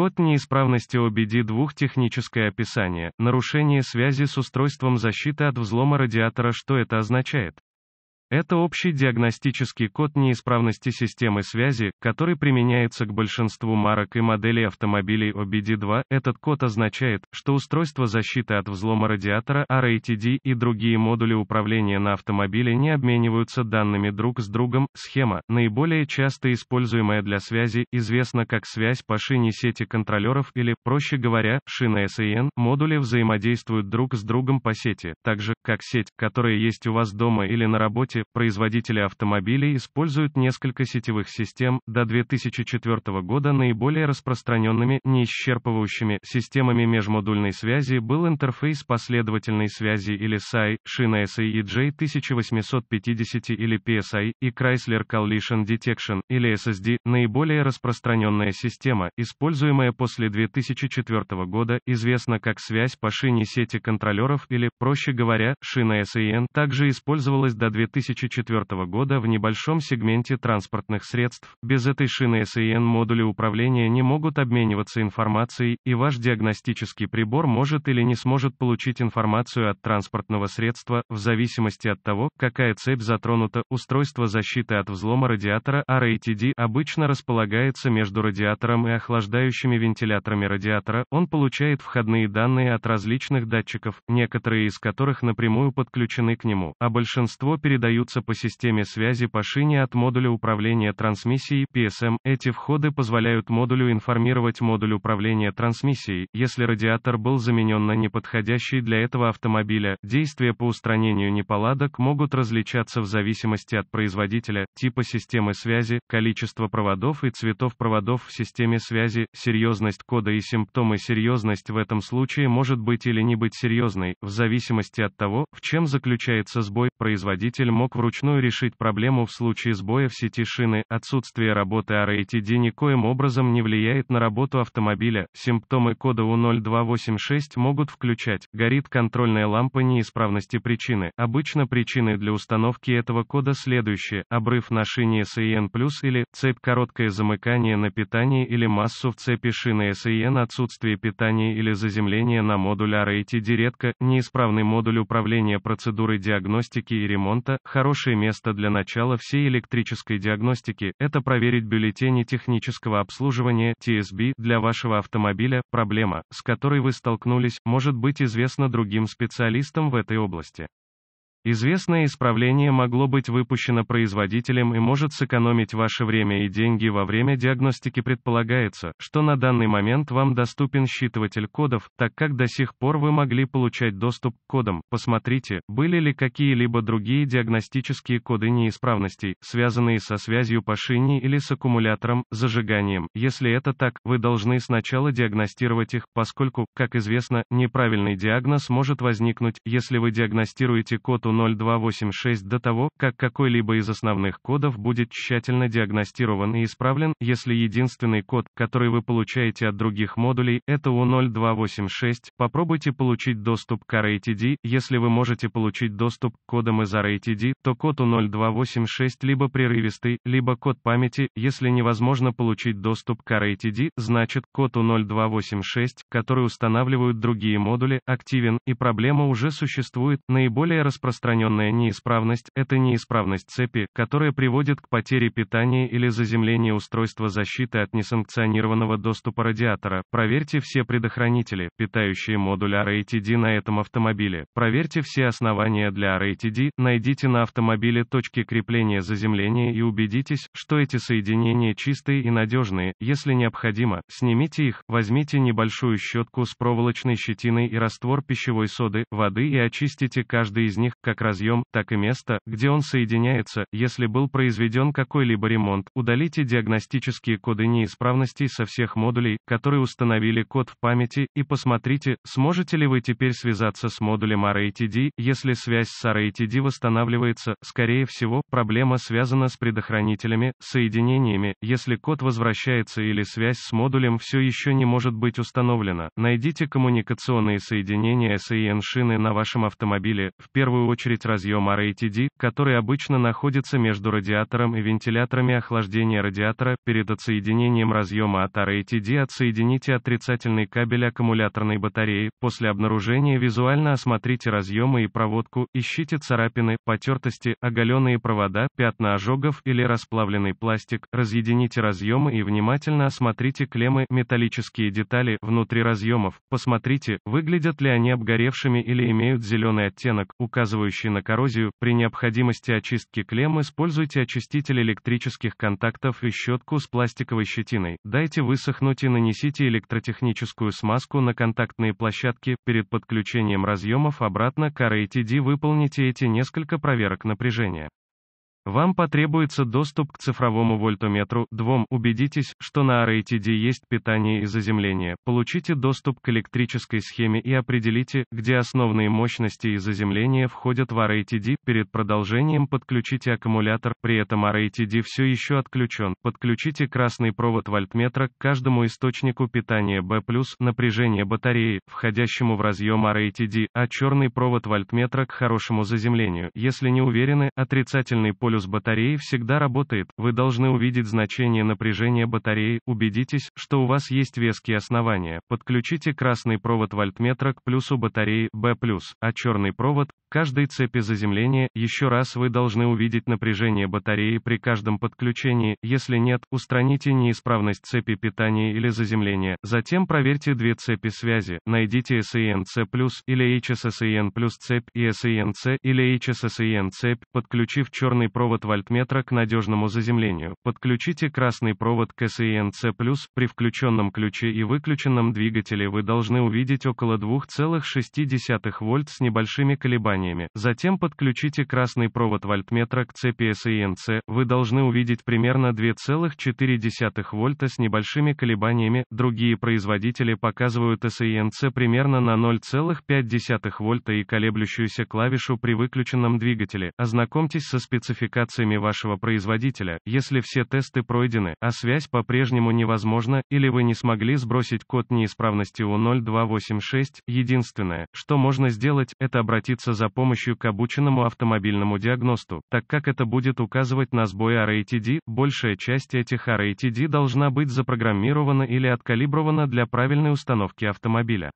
Код неисправности OBD2 техническое описание, нарушение связи с устройством защиты от взлома радиатора что это означает? Это общий диагностический код неисправности системы связи, который применяется к большинству марок и моделей автомобилей OBD2. Этот код означает, что устройство защиты от взлома радиатора RATD и другие модули управления на автомобиле не обмениваются данными друг с другом. Схема, наиболее часто используемая для связи, известна как связь по шине сети контролеров или, проще говоря, шина SAN. Модули взаимодействуют друг с другом по сети, также, как сеть, которая есть у вас дома или на работе, производители автомобилей используют несколько сетевых систем, до 2004 года наиболее распространенными, не исчерпывающими, системами межмодульной связи был интерфейс последовательной связи или SAI, шина SAEJ 1850 или PSI, и Chrysler Collision Detection, или SSD, наиболее распространенная система, используемая после 2004 года, известна как связь по шине сети контролеров или, проще говоря, шина SAN также использовалась до 2004 года в небольшом сегменте транспортных средств. Без этой шины SAN модули управления не могут обмениваться информацией, и ваш диагностический прибор может или не сможет получить информацию от транспортного средства, в зависимости от того, какая цепь затронута. Устройство защиты от взлома радиатора RATD обычно располагается между радиатором и охлаждающими вентиляторами радиатора. Он получает входные данные от различных датчиков, некоторые из которых, например, напрямую подключены к нему, а большинство передаются по системе связи по шине от модуля управления трансмиссией PSM. Эти входы позволяют модулю информировать модуль управления трансмиссией, если радиатор был заменен на неподходящий для этого автомобиля. Действия по устранению неполадок могут различаться в зависимости от производителя, типа системы связи, количества проводов и цветов проводов в системе связи, серьезность кода и симптомы серьезность в этом случае может быть или не быть серьезной, в зависимости от того, того, в чем заключается сбой, производитель мог вручную решить проблему в случае сбоя в сети шины, отсутствие работы RATD никоим образом не влияет на работу автомобиля, симптомы кода u 0286 могут включать, горит контрольная лампа неисправности причины, обычно причины для установки этого кода следующие, обрыв на шине SAN+, или, цепь короткое замыкание на питании или массу в цепи шины SAN отсутствие питания или заземление на модуль RATD редко, неисправный модуль управления управления процедуры диагностики и ремонта, хорошее место для начала всей электрической диагностики – это проверить бюллетени технического обслуживания TSB для вашего автомобиля. Проблема, с которой вы столкнулись, может быть известна другим специалистам в этой области. Известное исправление могло быть выпущено производителем и может сэкономить ваше время и деньги во время диагностики предполагается, что на данный момент вам доступен считыватель кодов, так как до сих пор вы могли получать доступ к кодам. Посмотрите, были ли какие-либо другие диагностические коды неисправностей, связанные со связью по шине или с аккумулятором, зажиганием. Если это так, вы должны сначала диагностировать их, поскольку, как известно, неправильный диагноз может возникнуть, если вы диагностируете код кодексу 0286 до того, как какой-либо из основных кодов будет тщательно диагностирован и исправлен, если единственный код, который вы получаете от других модулей, это у 0286 попробуйте получить доступ к RATD, если вы можете получить доступ к кодам из RATD, то код у 0286 либо прерывистый, либо код памяти, если невозможно получить доступ к RATD, значит, код у 0286 который устанавливают другие модули, активен, и проблема уже существует, наиболее распространенная распространенная неисправность – это неисправность цепи, которая приводит к потере питания или заземлению устройства защиты от несанкционированного доступа радиатора. Проверьте все предохранители, питающие модуль RATD на этом автомобиле. Проверьте все основания для RATD, найдите на автомобиле точки крепления заземления и убедитесь, что эти соединения чистые и надежные. Если необходимо, снимите их, возьмите небольшую щетку с проволочной щетиной и раствор пищевой соды, воды и очистите каждый из них, как разъем, так и место, где он соединяется, если был произведен какой-либо ремонт, удалите диагностические коды неисправностей со всех модулей, которые установили код в памяти, и посмотрите, сможете ли вы теперь связаться с модулем RATD, если связь с RATD восстанавливается, скорее всего, проблема связана с предохранителями, соединениями, если код возвращается или связь с модулем все еще не может быть установлена, найдите коммуникационные соединения SAN шины на вашем автомобиле, в первую очередь очередь разъем RATD, который обычно находится между радиатором и вентиляторами охлаждения радиатора. Перед отсоединением разъема от RATD отсоедините отрицательный кабель аккумуляторной батареи. После обнаружения визуально осмотрите разъемы и проводку, ищите царапины, потертости, оголенные провода, пятна ожогов или расплавленный пластик, разъедините разъемы и внимательно осмотрите клеммы, металлические детали внутри разъемов, посмотрите, выглядят ли они обгоревшими или имеют зеленый оттенок, указывающий реагирующий на коррозию. При необходимости очистки клемм используйте очиститель электрических контактов и щетку с пластиковой щетиной. Дайте высохнуть и нанесите электротехническую смазку на контактные площадки. Перед подключением разъемов обратно к RATD выполните эти несколько проверок напряжения. Вам потребуется доступ к цифровому вольтометру. Двум, Убедитесь, что на RATD есть питание и заземление. Получите доступ к электрической схеме и определите, где основные мощности и заземления входят в RATD. Перед продолжением подключите аккумулятор, при этом RATD все еще отключен. Подключите красный провод вольтметра к каждому источнику питания B+, напряжение батареи, входящему в разъем RATD, а черный провод вольтметра к хорошему заземлению. Если не уверены, отрицательный полюс плюс батареи всегда работает, вы должны увидеть значение напряжения батареи, убедитесь, что у вас есть веские основания, подключите красный провод вольтметра к плюсу батареи, B+, а черный провод, каждой цепи заземления, еще раз вы должны увидеть напряжение батареи при каждом подключении, если нет, устраните неисправность цепи питания или заземления, затем проверьте две цепи связи, найдите SENC+, или HSSEN+, цепь и SENC, или HSSEN цепь, подключив черный провод вольтметра к надежному заземлению, подключите красный провод к SENC+, при включенном ключе и выключенном двигателе вы должны увидеть около 2,6 вольт с небольшими колебаниями, показаниями. Затем подключите красный провод вольтметра к цепи SENC, вы должны увидеть примерно 2,4 вольта с небольшими колебаниями, другие производители показывают SENC примерно на 0,5 вольта и колеблющуюся клавишу при выключенном двигателе. Ознакомьтесь со спецификациями вашего производителя, если все тесты пройдены, а связь по-прежнему невозможна, или вы не смогли сбросить код неисправности у 0286, единственное, что можно сделать, это обратиться за помощью к обученному автомобильному диагносту, так как это будет указывать на сбой RATD, большая часть этих RATD должна быть запрограммирована или откалибрована для правильной установки автомобиля.